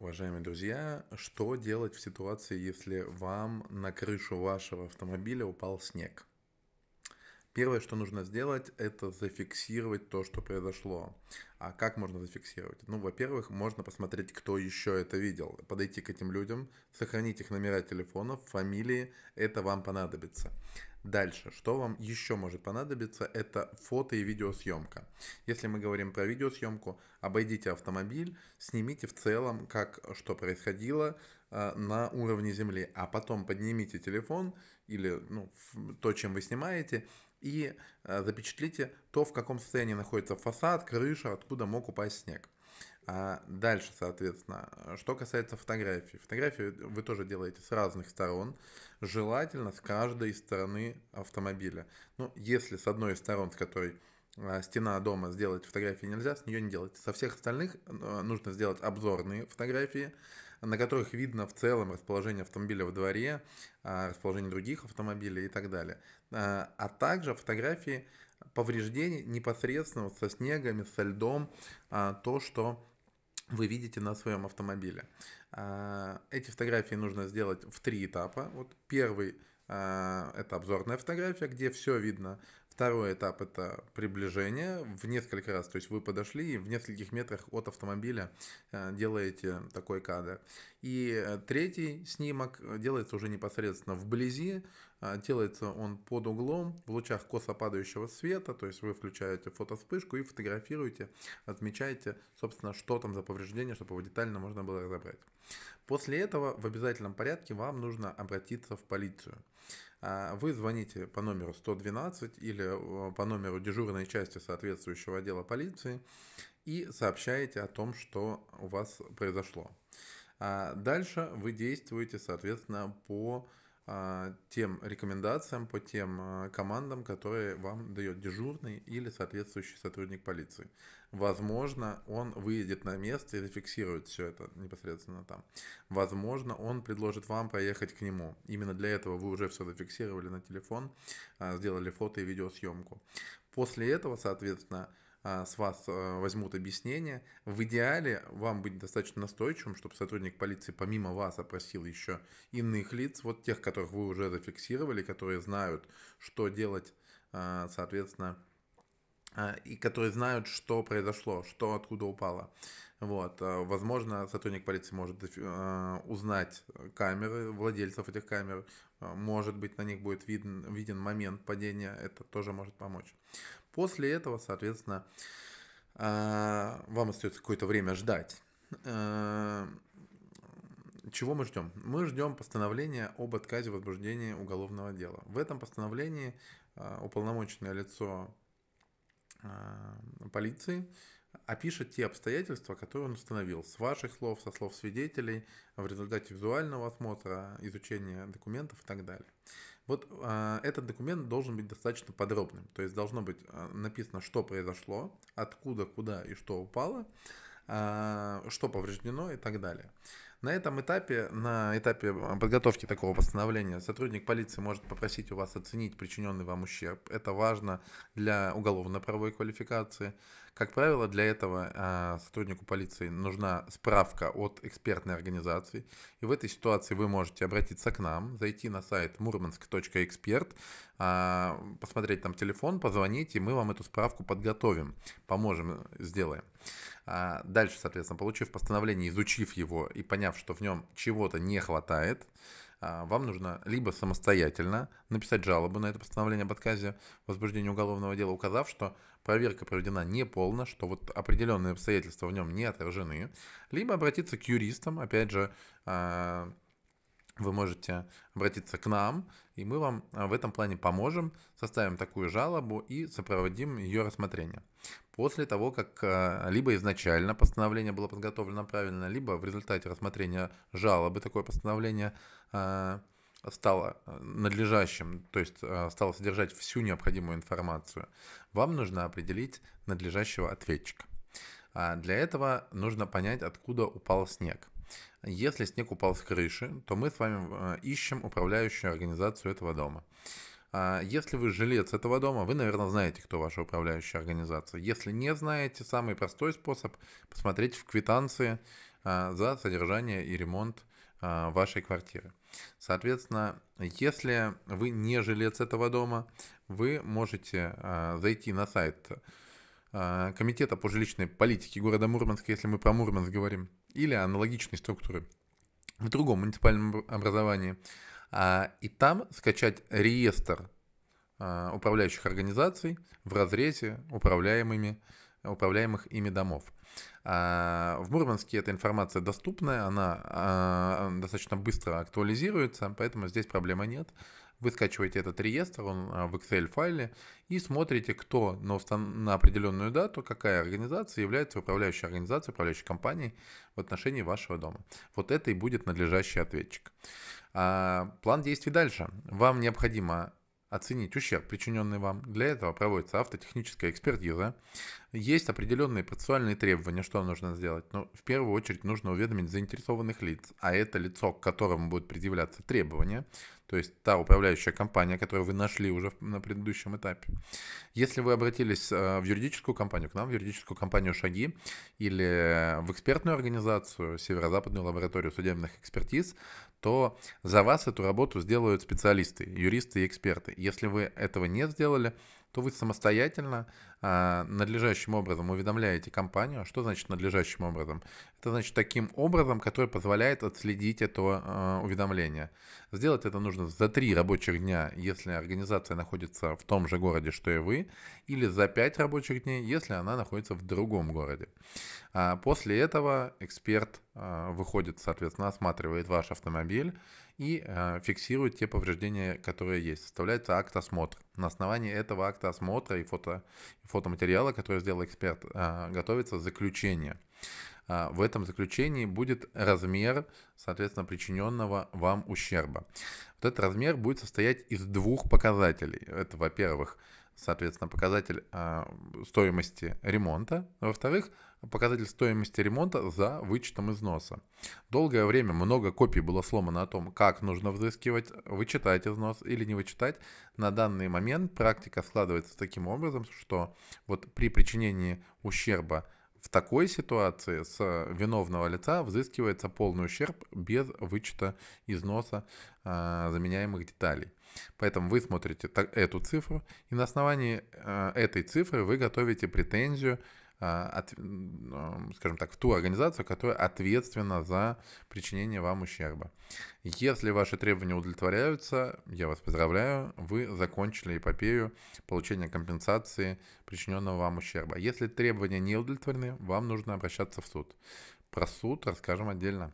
уважаемые друзья, что делать в ситуации, если вам на крышу вашего автомобиля упал снег? Первое, что нужно сделать, это зафиксировать то, что произошло. А как можно зафиксировать? Ну, во-первых, можно посмотреть, кто еще это видел. Подойти к этим людям, сохранить их номера телефонов, фамилии, это вам понадобится. Дальше, что вам еще может понадобиться, это фото и видеосъемка. Если мы говорим про видеосъемку, обойдите автомобиль, снимите в целом, как что происходило э, на уровне земли, а потом поднимите телефон или ну, то, чем вы снимаете, и э, запечатлите то, в каком состоянии находится фасад, крыша, откуда мог упасть снег. А дальше, соответственно, э, что касается фотографий. Фотографии вы тоже делаете с разных сторон, желательно с каждой стороны автомобиля. Ну, если с одной из сторон, с которой э, стена дома сделать фотографии нельзя, с нее не делать. Со всех остальных э, нужно сделать обзорные фотографии, на которых видно в целом расположение автомобиля во дворе, а, расположение других автомобилей и так далее. А также фотографии повреждений непосредственно со снегами, со льдом, а, то, что вы видите на своем автомобиле. А, эти фотографии нужно сделать в три этапа. Вот первый а, это обзорная фотография, где все видно Второй этап – это приближение в несколько раз. То есть вы подошли и в нескольких метрах от автомобиля э, делаете такой кадр. И э, третий снимок э, делается уже непосредственно вблизи. Делается он под углом, в лучах косо падающего света. То есть вы включаете фотоспышку и фотографируете, отмечаете, собственно, что там за повреждение, чтобы его детально можно было разобрать. После этого в обязательном порядке вам нужно обратиться в полицию. А, вы звоните по номеру 112 или э, по номеру дежурной части соответствующего отдела полиции и сообщаете о том, что у вас произошло. А, дальше вы действуете, соответственно, по а, тем рекомендациям, по тем а, командам, которые вам дает дежурный или соответствующий сотрудник полиции. Возможно, он выедет на место и зафиксирует все это непосредственно там. Возможно, он предложит вам поехать к нему. Именно для этого вы уже все зафиксировали на телефон, а, сделали фото и видеосъемку. После этого, соответственно, а, с вас а, возьмут объяснение. В идеале вам быть достаточно настойчивым, чтобы сотрудник полиции помимо вас опросил еще иных лиц, вот тех, которых вы уже зафиксировали, которые знают, что делать, а, соответственно, а, и которые знают, что произошло, что откуда упало. Вот. А, возможно, сотрудник полиции может а, узнать камеры, владельцев этих камер. Может быть, на них будет виден, виден момент падения. Это тоже может помочь. После этого, соответственно, вам остается какое-то время ждать. Чего мы ждем? Мы ждем постановления об отказе возбуждения уголовного дела. В этом постановлении уполномоченное лицо Э, полиции опишет те обстоятельства, которые он установил, с ваших слов, со слов свидетелей, в результате визуального осмотра, изучения документов и так далее. Вот э, этот документ должен быть достаточно подробным, то есть должно быть э, написано, что произошло, откуда, куда и что упало, э, что повреждено и так далее. На этом этапе, на этапе а, подготовки такого постановления, сотрудник полиции может попросить у вас оценить причиненный вам ущерб. Это важно для уголовно-правовой квалификации. Как правило, для этого а, сотруднику полиции нужна справка от экспертной организации. И в этой ситуации вы можете обратиться к нам, зайти на сайт murmansk.expert, а, посмотреть там телефон, позвонить, и мы вам эту справку подготовим, поможем, э, сделаем. А дальше, соответственно, получив постановление, изучив его и поняв, что в нем чего-то не хватает, а, вам нужно либо самостоятельно написать жалобу на это постановление об отказе возбуждения уголовного дела, указав, что проверка проведена неполно, что вот определенные обстоятельства в нем не отражены, либо обратиться к юристам, опять же, а, вы можете обратиться к нам, и мы вам а, в этом плане поможем, составим такую жалобу и сопроводим ее рассмотрение. После того, как а, либо изначально постановление было подготовлено правильно, либо в результате рассмотрения жалобы такое постановление а, стало надлежащим, то есть стало содержать всю необходимую информацию, вам нужно определить надлежащего ответчика. Для этого нужно понять, откуда упал снег – если снег упал с крыши, то мы с вами э, ищем управляющую организацию этого дома. А, если вы жилец этого дома, вы, наверное, знаете, кто ваша управляющая организация. Если не знаете, самый простой способ – посмотреть в квитанции а, за содержание и ремонт а, вашей квартиры. Соответственно, если вы не жилец этого дома, вы можете зайти на сайт Комитета по жилищной политике города Мурманска, если мы про Мурманск говорим, или аналогичной структуры в другом муниципальном образовании, а, и там скачать реестр а, управляющих организаций в разрезе управляемыми управляемых ими домов. А, в Мурманске эта информация доступная, она а, достаточно быстро актуализируется, поэтому здесь проблемы нет. Вы скачиваете этот реестр, он а, в Excel-файле, и смотрите, кто на, устан- на определенную дату, какая организация является управляющей организацией, управляющей компанией в отношении вашего дома. Вот это и будет надлежащий ответчик. план действий дальше. Вам необходимо оценить ущерб, причиненный вам. Для этого проводится автотехническая экспертиза. Есть определенные процессуальные требования, что нужно сделать. но ну, в первую очередь нужно уведомить заинтересованных лиц, а это лицо, к которому будут предъявляться требования, то есть та управляющая компания, которую вы нашли уже на предыдущем этапе. Если вы обратились э, в юридическую компанию, к нам, в юридическую компанию «Шаги» или в экспертную организацию, Северо-Западную лабораторию судебных экспертиз, то за вас эту работу сделают специалисты, юристы и эксперты. Если вы этого не сделали, то вы самостоятельно а, надлежащим образом уведомляете компанию. А что значит надлежащим образом? Это значит таким образом, который позволяет отследить это а, уведомление. Сделать это нужно за три рабочих дня, если организация находится в том же городе, что и вы, или за пять рабочих дней, если она находится в другом городе. А после этого эксперт а, выходит, соответственно, осматривает ваш автомобиль и э, фиксирует те повреждения, которые есть. Составляется акт осмотра. На основании этого акта осмотра и, фото, и фотоматериала, который сделал эксперт, э, готовится заключение. Э, в этом заключении будет размер, соответственно, причиненного вам ущерба. Вот этот размер будет состоять из двух показателей. Это, во-первых, э, соответственно, показатель а, стоимости ремонта. Во-вторых, показатель стоимости ремонта за вычетом износа. Долгое время много копий было сломано о том, как нужно взыскивать, вычитать износ или не вычитать. На данный момент практика складывается таким образом, что вот при причинении ущерба – в такой ситуации с э, виновного лица взыскивается полный ущерб без вычета износа э, а, заменяемых деталей. Поэтому вы смотрите эту цифру, и на основании э, этой цифры вы готовите претензию а, от, скажем так, в ту организацию, которая ответственна за причинение вам ущерба. Если ваши требования удовлетворяются, я вас поздравляю, вы закончили эпопею получения компенсации причиненного вам ущерба. Если требования не удовлетворены, вам нужно обращаться в суд. Про суд расскажем отдельно.